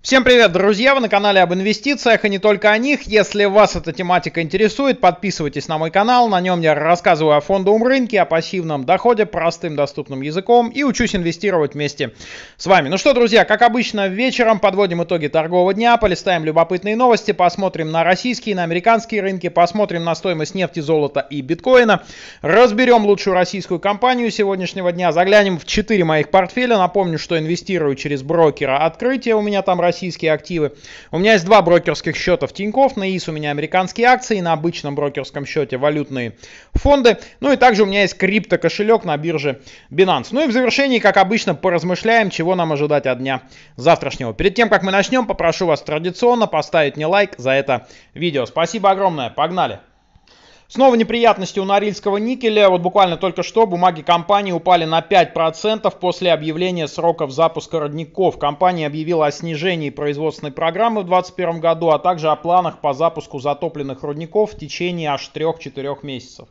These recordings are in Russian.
Всем привет, друзья! Вы на канале об инвестициях и не только о них. Если вас эта тематика интересует, подписывайтесь на мой канал. На нем я рассказываю о фондовом рынке, о пассивном доходе простым доступным языком и учусь инвестировать вместе с вами. Ну что, друзья, как обычно, вечером подводим итоги торгового дня, полистаем любопытные новости, посмотрим на российские, и на американские рынки, посмотрим на стоимость нефти, золота и биткоина, разберем лучшую российскую компанию сегодняшнего дня, заглянем в 4 моих портфеля. Напомню, что инвестирую через брокера Открытие у меня там российские активы. У меня есть два брокерских счета в Тинькофф, на ИС у меня американские акции, на обычном брокерском счете валютные фонды. Ну и также у меня есть крипто кошелек на бирже Binance. Ну и в завершении, как обычно, поразмышляем, чего нам ожидать от дня завтрашнего. Перед тем, как мы начнем, попрошу вас традиционно поставить мне лайк за это видео. Спасибо огромное, погнали! Снова неприятности у Норильского никеля. Вот буквально только что бумаги компании упали на 5% после объявления сроков запуска родников. Компания объявила о снижении производственной программы в 2021 году, а также о планах по запуску затопленных рудников в течение аж 3-4 месяцев.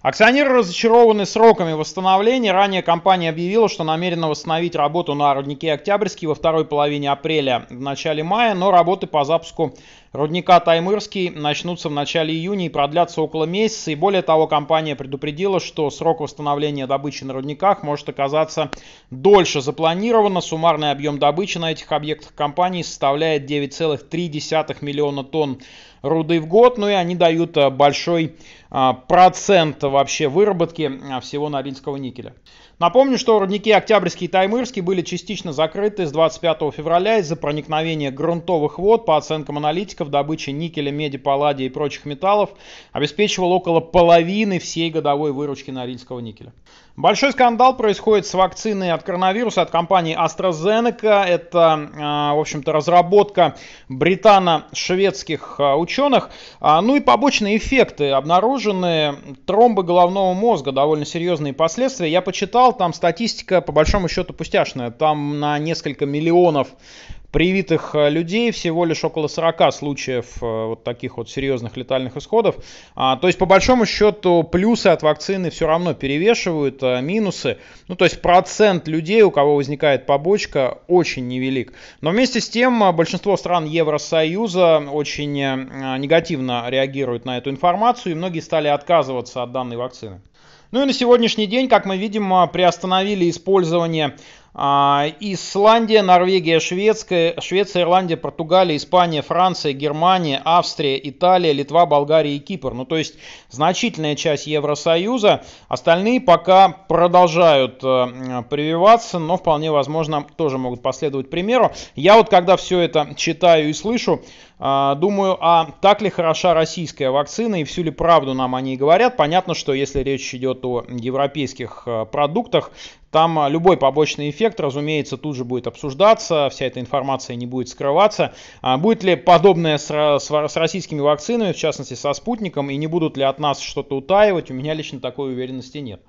Акционеры разочарованы сроками восстановления. Ранее компания объявила, что намерена восстановить работу на руднике Октябрьский во второй половине апреля, в начале мая, но работы по запуску рудника Таймырский начнутся в начале июня и продлятся около месяца. И более того, компания предупредила, что срок восстановления добычи на рудниках может оказаться дольше запланировано. Суммарный объем добычи на этих объектах компании составляет 9,3 миллиона тонн руды в год. Ну и они дают а, большой а, процент вообще выработки а, всего норильского никеля. Напомню, что рудники Октябрьский и Таймырский были частично закрыты с 25 февраля из-за проникновения грунтовых вод, по оценкам аналитиков, добыча никеля, меди, палладия и прочих металлов обеспечивала около половины всей годовой выручки Норильского никеля. Большой скандал происходит с вакциной от коронавируса от компании AstraZeneca. Это, а, в общем-то, разработка британо-шведских а, ученых. А, ну и побочные эффекты обнаружены. Тромбы головного мозга, довольно серьезные последствия. Я почитал, там статистика по большому счету пустяшная. Там на несколько миллионов привитых э, людей всего лишь около 40 случаев э, вот таких вот серьезных летальных исходов. А, то есть, по большому счету, плюсы от вакцины все равно перевешивают э, минусы. Ну, то есть, процент людей, у кого возникает побочка, очень невелик. Но вместе с тем, большинство стран Евросоюза очень негативно реагируют на эту информацию, и многие стали отказываться от данной вакцины. Ну и на сегодняшний день, как мы видим, приостановили использование а, Исландия, Норвегия, Шведская, Швеция, Ирландия, Португалия, Испания, Франция, Германия, Австрия, Италия, Литва, Болгария и Кипр. Ну, то есть значительная часть Евросоюза. Остальные пока продолжают э, прививаться, но вполне возможно тоже могут последовать примеру. Я вот когда все это читаю и слышу, э, Думаю, а так ли хороша российская вакцина и всю ли правду нам они говорят. Понятно, что если речь идет о европейских э, продуктах, там а, любой побочный эффект, разумеется, тут же будет обсуждаться, вся эта информация не будет скрываться. А, будет ли подобное с, российскими вакцинами, в частности со спутником, и не будут ли от нас что-то утаивать, у меня лично такой уверенности нет.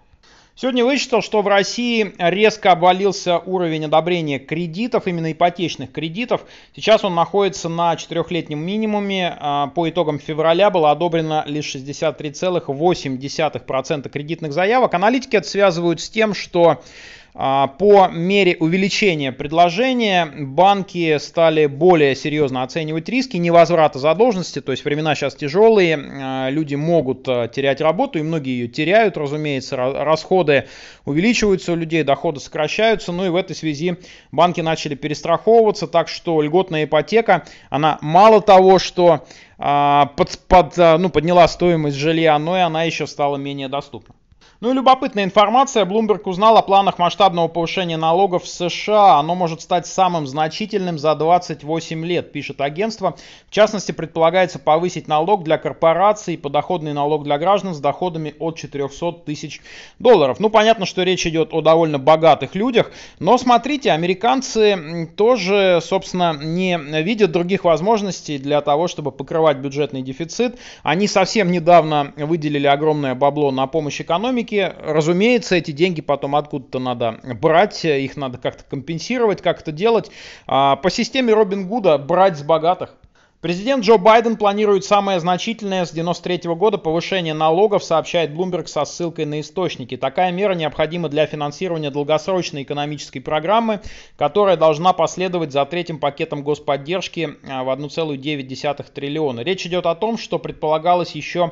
Сегодня вычитал, что в России резко обвалился уровень одобрения кредитов, именно ипотечных кредитов. Сейчас он находится на четырехлетнем минимуме. А, по итогам февраля было одобрено лишь 63,8% кредитных заявок. Аналитики это связывают с тем, что а, по мере увеличения предложения банки стали более серьезно оценивать риски невозврата задолженности, то есть времена сейчас тяжелые, а, люди могут а, терять работу, и многие ее теряют, разумеется, расходы увеличиваются у людей, доходы сокращаются, ну и в этой связи банки начали перестраховываться, так что льготная ипотека, она мало того, что под, под, ну, подняла стоимость жилья, но и она еще стала менее доступна. Ну и любопытная информация. Блумберг узнал о планах масштабного повышения налогов в США. Оно может стать самым значительным за 28 лет, пишет агентство. В частности, предполагается повысить налог для корпораций и подоходный налог для граждан с доходами от 400 тысяч долларов. Ну, понятно, что речь идет о довольно богатых людях. Но смотрите, американцы тоже, собственно, не видят других возможностей для того, чтобы покрывать бюджетный дефицит. Они совсем недавно выделили огромное бабло на помощь экономике деньги. Разумеется, эти деньги потом откуда-то надо брать, их надо как-то компенсировать, как это делать. А, по системе Робин Гуда брать с богатых. Президент Джо Байден планирует самое значительное с 93 года повышение налогов, сообщает Bloomberg со ссылкой на источники. Такая мера необходима для финансирования долгосрочной экономической программы, которая должна последовать за третьим пакетом господдержки а, в 1,9 триллиона. Речь идет о том, что предполагалось еще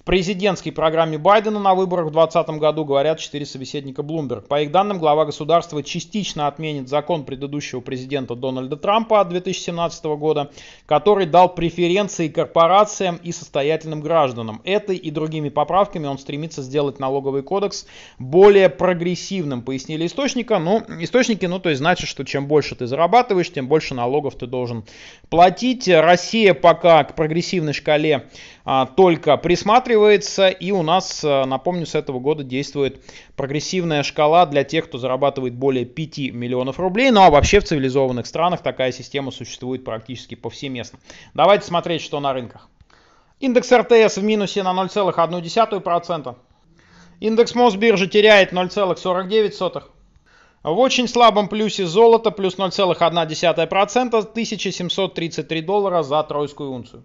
в президентской программе Байдена на выборах в 2020 году говорят четыре собеседника Bloomberg. По их данным, глава государства частично отменит закон предыдущего президента Дональда Трампа от 2017 года, который дал преференции корпорациям и состоятельным гражданам. Этой и другими поправками он стремится сделать налоговый кодекс более прогрессивным, пояснили источника. Ну, источники, ну, то есть значит, что чем больше ты зарабатываешь, тем больше налогов ты должен платить. Россия пока к прогрессивной шкале а, только присматривается. И у нас, а, напомню, с этого года действует прогрессивная шкала для тех, кто зарабатывает более 5 миллионов рублей. Ну а вообще в цивилизованных странах такая система существует практически повсеместно. Давайте смотреть, что на рынках. Индекс РТС в минусе на 0,1%. Индекс Мосбиржи теряет 0,49%. В очень слабом плюсе золото плюс 0,1%, 1733 доллара за тройскую унцию.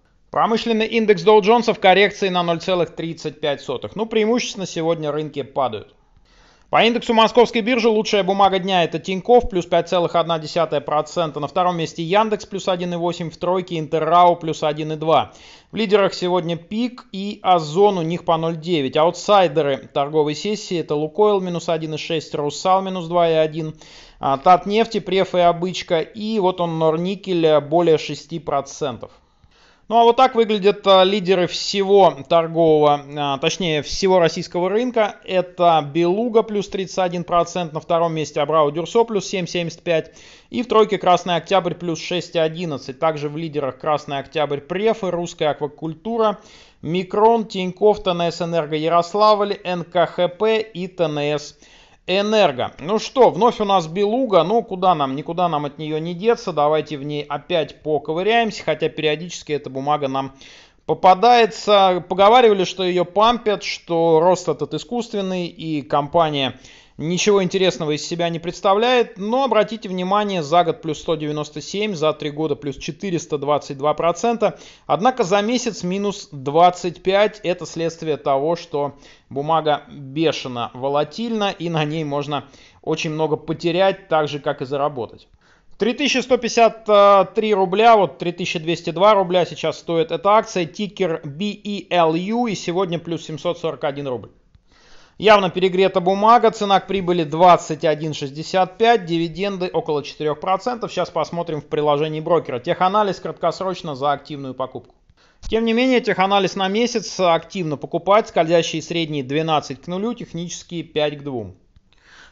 Промышленный индекс Dow Jones в коррекции на 0,35. Ну, преимущественно сегодня рынки падают. По индексу московской биржи лучшая бумага дня это Тиньков плюс 5,1%, на втором месте Яндекс плюс 1,8%, в тройке Интеррау плюс 1,2%. В лидерах сегодня Пик и Озон у них по 0,9%. Аутсайдеры торговой сессии это Лукойл минус 1,6%, Русал минус 2,1%, а, Татнефти, Преф и Обычка и вот он Норникель более 6%. Ну а вот так выглядят а, лидеры всего торгового, а, точнее всего российского рынка. Это Белуга плюс 31%, на втором месте Абрау Дюрсо плюс 7,75%. И в тройке Красный Октябрь плюс 6,11. Также в лидерах Красный Октябрь Префы, Русская Аквакультура, Микрон, Тинькофф, ТНС Энерго Ярославль, НКХП и ТНС Энерго. Ну что, вновь у нас Белуга. Ну, куда нам? Никуда нам от нее не деться. Давайте в ней опять поковыряемся. Хотя периодически эта бумага нам попадается. Поговаривали, что ее пампят, что рост этот искусственный и компания ничего интересного из себя не представляет, но обратите внимание, за год плюс 197, за 3 года плюс 422%, однако за месяц минус 25, это следствие того, что бумага бешено волатильна и на ней можно очень много потерять, так же как и заработать. 3153 рубля, вот 3202 рубля сейчас стоит эта акция, тикер BELU и сегодня плюс 741 рубль. Явно перегрета бумага, цена к прибыли 21,65, дивиденды около 4%. Сейчас посмотрим в приложении брокера. Теханализ краткосрочно за активную покупку. Тем не менее, теханализ на месяц активно покупает, скользящие средние 12 к нулю, технические 5 к 2.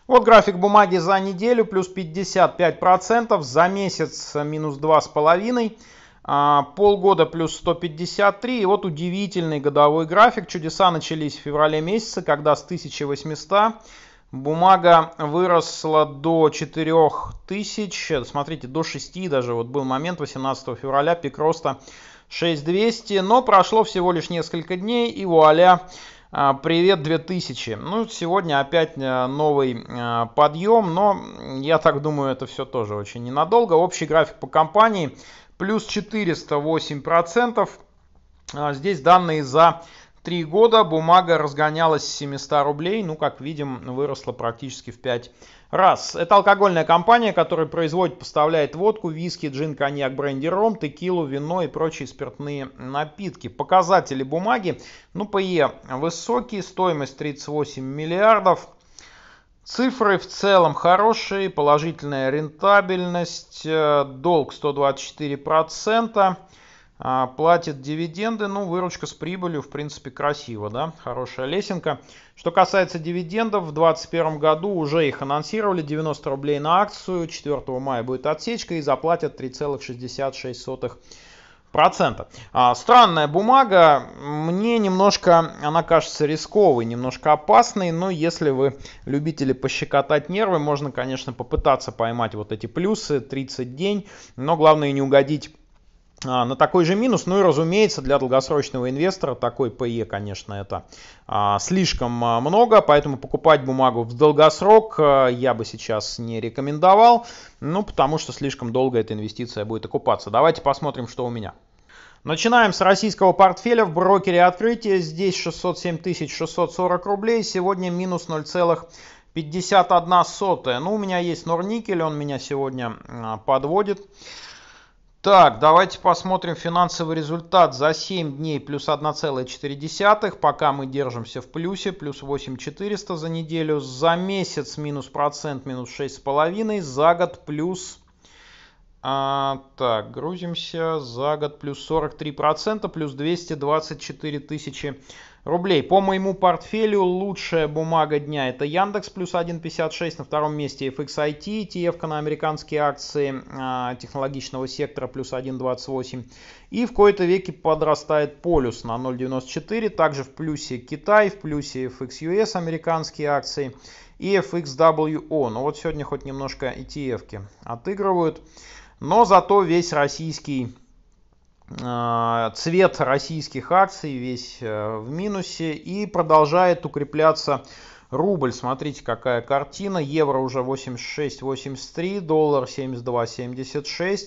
Вот график бумаги за неделю, плюс 55%, за месяц минус 2,5%. А, полгода плюс 153. И вот удивительный годовой график. Чудеса начались в феврале месяце, когда с 1800 бумага выросла до 4000, смотрите, до 6 даже. Вот был момент 18 февраля, пик роста 6200, но прошло всего лишь несколько дней и вуаля, а, привет 2000. Ну, сегодня опять а, новый подъем, но я так думаю, это все тоже очень ненадолго. Общий график по компании плюс 408%. А, здесь данные за три года. Бумага разгонялась с 700 рублей. Ну, как видим, выросла практически в 5 раз. Это алкогольная компания, которая производит, поставляет водку, виски, джин, коньяк, бренди, ром, текилу, вино и прочие спиртные напитки. Показатели бумаги, ну, ПЕ высокие, стоимость 38 миллиардов. Цифры в целом хорошие, положительная рентабельность, э, долг 124%, а, платит дивиденды, ну выручка с прибылью в принципе красиво, да, хорошая лесенка. Что касается дивидендов, в 2021 году уже их анонсировали, 90 рублей на акцию, 4 мая будет отсечка и заплатят 3,66 процента. А, странная бумага, мне немножко, она кажется рисковой, немножко опасной, но если вы любители пощекотать нервы, можно, конечно, попытаться поймать вот эти плюсы, 30 день, но главное не угодить а, на такой же минус, ну и разумеется, для долгосрочного инвестора такой ПЕ, конечно, это а, слишком а, много, поэтому покупать бумагу в долгосрок я бы сейчас не рекомендовал, ну потому что слишком долго эта инвестиция будет окупаться. Давайте посмотрим, что у меня. Начинаем с российского портфеля в брокере открытия. Здесь 607 640 рублей, сегодня минус 0,51. Ну, у меня есть Норникель, он меня сегодня подводит. Так, давайте посмотрим финансовый результат за 7 дней плюс 1,4. Пока мы держимся в плюсе, плюс 8400 за неделю. За месяц минус процент, минус 6,5. За год плюс... А, так, грузимся. За год плюс 43%, плюс 224 тысячи рублей. По моему портфелю лучшая бумага дня это Яндекс плюс 1,56, на втором месте FXIT, ETF на американские акции э, технологичного сектора плюс 1,28. И в кои-то веке подрастает полюс на 0,94, также в плюсе Китай, в плюсе FXUS американские акции и FXWO. Но ну вот сегодня хоть немножко ETF отыгрывают. Но зато весь российский а, цвет российских акций весь э, в минусе и продолжает укрепляться рубль. Смотрите, какая картина. Евро уже 86-83, доллар 72-76.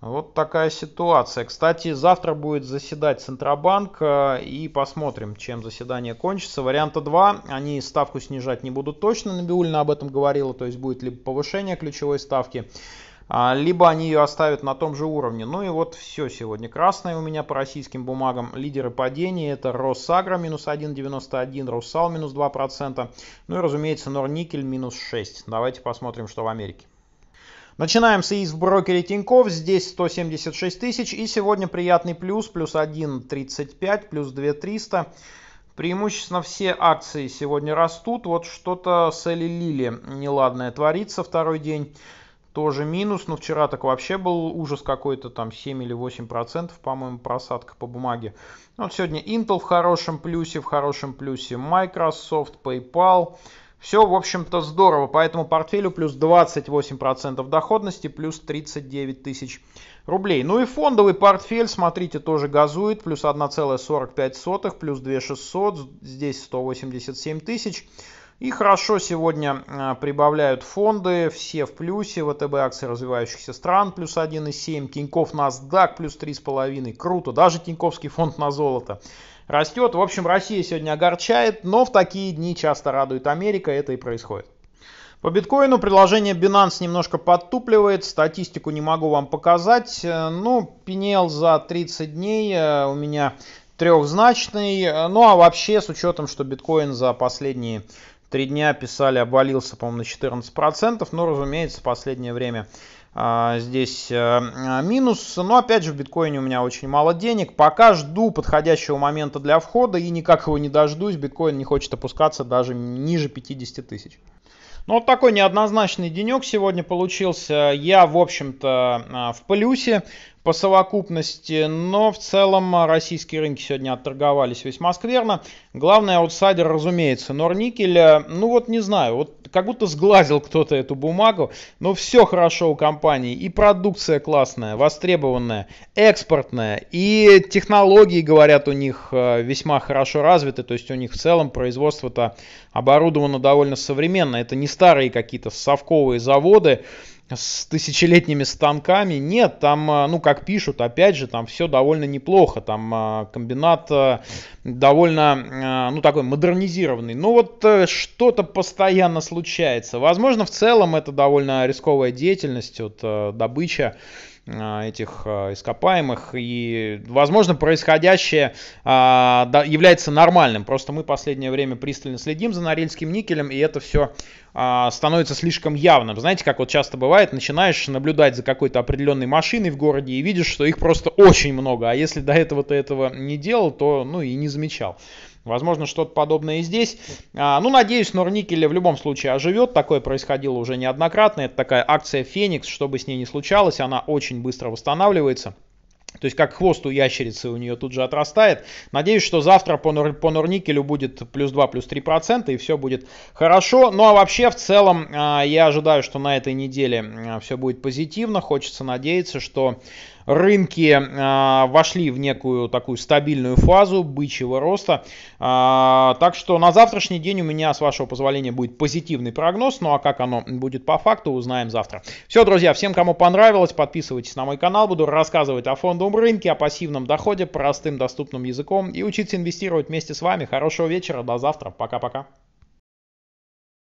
Вот такая ситуация. Кстати, завтра будет заседать Центробанк э, и посмотрим, чем заседание кончится. Варианта 2. Они ставку снижать не будут точно. Набиульна об этом говорила, то есть будет либо повышение ключевой ставки, а, либо они ее оставят на том же уровне. Ну и вот все сегодня красное у меня по российским бумагам. Лидеры падения это Росагра минус 1,91, Русал минус 2%, ну и разумеется Норникель минус 6. Давайте посмотрим, что в Америке. Начинаем с ИИС в Тиньков. Здесь 176 тысяч. И сегодня приятный плюс. Плюс 1,35, плюс 2,300. Преимущественно все акции сегодня растут. Вот что-то с Элли Лили неладное творится второй день тоже минус, но вчера так вообще был ужас какой-то, там 7 или 8 процентов, по-моему, просадка по бумаге. Ну, вот сегодня Intel в хорошем плюсе, в хорошем плюсе Microsoft, PayPal. Все, в общем-то, здорово. Поэтому портфелю плюс 28% процентов доходности, плюс 39 тысяч рублей. Ну и фондовый портфель, смотрите, тоже газует. Плюс 1,45, плюс 2,600, здесь 187 тысяч. И хорошо сегодня а, прибавляют фонды, все в плюсе, ВТБ акции развивающихся стран плюс 1,7, Тиньков NASDAQ плюс 3,5, круто, даже Тиньковский фонд на золото растет. В общем, Россия сегодня огорчает, но в такие дни часто радует Америка, это и происходит. По биткоину предложение Binance немножко подтупливает, статистику не могу вам показать. Э, ну, пенел за 30 дней э, у меня трехзначный. Э, ну а вообще, с учетом, что биткоин за последние Три дня писали, обвалился, по-моему, на 14%, но, разумеется, в последнее время а, здесь э, э, минус. Но опять же в биткоине у меня очень мало денег. Пока жду подходящего момента для входа и никак его не дождусь. Биткоин не хочет опускаться даже ниже 50 тысяч. Ну, вот такой неоднозначный денек сегодня получился. Я, в общем-то, а, в плюсе по совокупности, но в целом российские рынки сегодня отторговались весьма скверно. Главный аутсайдер, разумеется, Норникель. Ну вот не знаю, вот как будто сглазил кто-то эту бумагу, но все хорошо у компании, и продукция классная, востребованная, экспортная, и технологии, говорят, у них э, весьма хорошо развиты, то есть у них в целом производство-то оборудовано довольно современно, это не старые какие-то совковые заводы, с тысячелетними станками. Нет, там, а, ну, как пишут, опять же, там все довольно неплохо. Там а, комбинат а, довольно, ну, такой модернизированный. Но ну, вот э, что-то постоянно случается. Возможно, в целом это довольно рисковая деятельность, вот э, добыча а, этих а, ископаемых. И, возможно, происходящее а, является нормальным. Просто мы последнее время пристально следим за Норильским никелем, и это все становится слишком явным. Знаете, как вот часто бывает, начинаешь наблюдать за какой-то определенной машиной в городе и видишь, что их просто очень много. А если до этого ты этого не делал, то ну и не замечал. Возможно, что-то подобное и здесь. А, ну, надеюсь, Норникель в любом случае оживет. Такое происходило уже неоднократно. Это такая акция «Феникс», что бы с ней ни случалось, она очень быстро восстанавливается. То есть как хвост у ящерицы у нее тут же отрастает. Надеюсь, что завтра по, нур, по Нурникелю будет плюс 2, плюс 3 процента и все будет хорошо. Ну а вообще в целом а, я ожидаю, что на этой неделе а, все будет позитивно. Хочется надеяться, что рынки э, вошли в некую такую стабильную фазу бычьего роста. Э, так что на завтрашний день у меня, с вашего позволения, будет позитивный прогноз. Ну а как оно будет по факту, узнаем завтра. Все, друзья, всем, кому понравилось, подписывайтесь на мой канал. Буду рассказывать о фондовом рынке, о пассивном доходе простым доступным языком и учиться инвестировать вместе с вами. Хорошего вечера, до завтра, пока-пока.